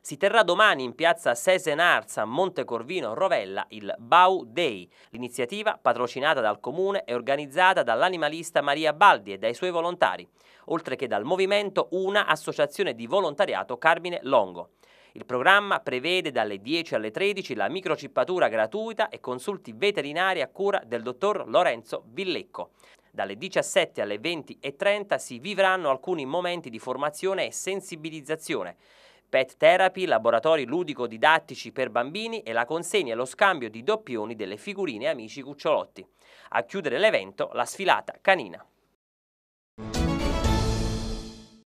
Si terrà domani in piazza Sesenarza a Montecorvino Rovella il Bau Day. L'iniziativa, patrocinata dal comune, è organizzata dall'animalista Maria Baldi e dai suoi volontari, oltre che dal movimento Una Associazione di Volontariato Carmine Longo. Il programma prevede dalle 10 alle 13 la microcippatura gratuita e consulti veterinari a cura del dottor Lorenzo Villecco. Dalle 17 alle 20 e 30 si vivranno alcuni momenti di formazione e sensibilizzazione pet therapy, laboratori ludico-didattici per bambini e la consegna e lo scambio di doppioni delle figurine amici cucciolotti. A chiudere l'evento la sfilata canina.